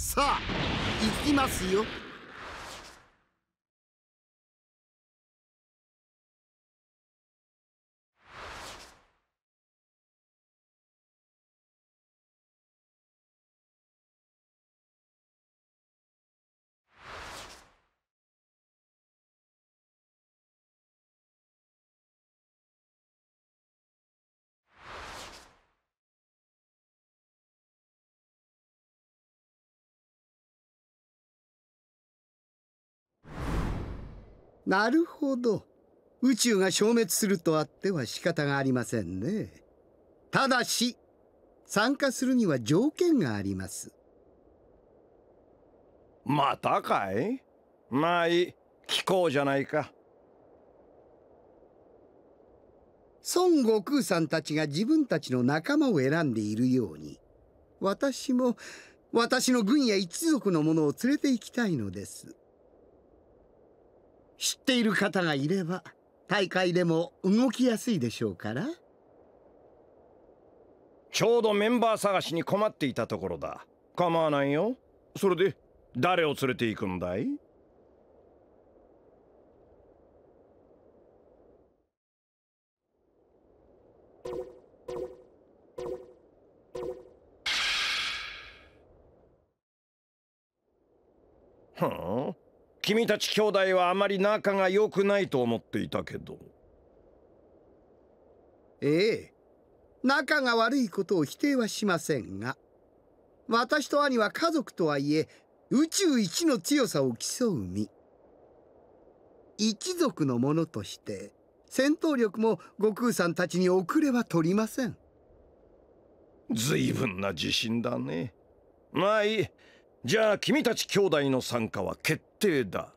さあ行きますよなるほど宇宙が消滅するとあっては仕方がありませんねただし参加するには条件がありますまたかいまあいい聞こうじゃないか孫悟空さんたちが自分たちの仲間を選んでいるように私も私の軍や一族の者を連れて行きたいのです。知っている方がいれば大会でも動きやすいでしょうからちょうどメンバー探しに困っていたところだ構わないよそれで誰を連れて行くんだいはあ君たち兄弟はあまり仲が良くないと思っていたけどええ仲が悪いことを否定はしませんが私と兄は家族とはいえ宇宙一の強さを競う身一族の者として戦闘力も悟空さんたちに遅れは取りません随分な自信だねまあいいじゃあ君たち兄弟の参加は決定だ。